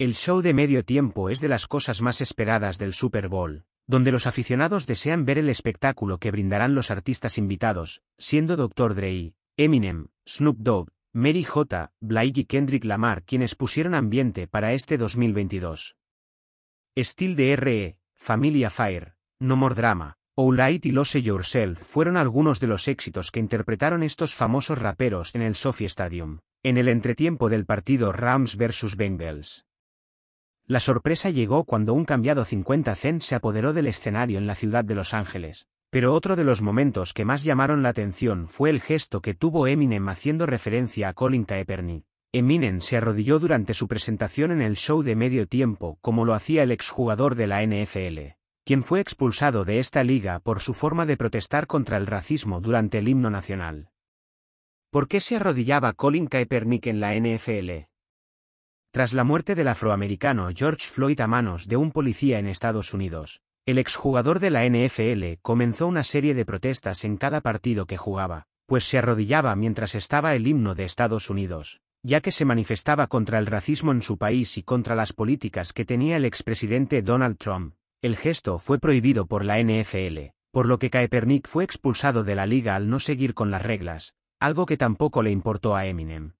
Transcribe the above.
El show de medio tiempo es de las cosas más esperadas del Super Bowl, donde los aficionados desean ver el espectáculo que brindarán los artistas invitados, siendo Dr. Dre, Eminem, Snoop Dogg, Mary J., Blige y Kendrick Lamar quienes pusieron ambiente para este 2022. Steel de RE, Familia Fire, No More Drama, Light y Lose Yourself fueron algunos de los éxitos que interpretaron estos famosos raperos en el Sophie Stadium, en el entretiempo del partido Rams vs. Bengals. La sorpresa llegó cuando un cambiado 50 cent se apoderó del escenario en la ciudad de Los Ángeles. Pero otro de los momentos que más llamaron la atención fue el gesto que tuvo Eminem haciendo referencia a Colin Kaepernick. Eminem se arrodilló durante su presentación en el show de medio tiempo, como lo hacía el exjugador de la NFL, quien fue expulsado de esta liga por su forma de protestar contra el racismo durante el himno nacional. ¿Por qué se arrodillaba Colin Kaepernick en la NFL? Tras la muerte del afroamericano George Floyd a manos de un policía en Estados Unidos, el exjugador de la NFL comenzó una serie de protestas en cada partido que jugaba, pues se arrodillaba mientras estaba el himno de Estados Unidos, ya que se manifestaba contra el racismo en su país y contra las políticas que tenía el expresidente Donald Trump. El gesto fue prohibido por la NFL, por lo que Kaepernick fue expulsado de la liga al no seguir con las reglas, algo que tampoco le importó a Eminem.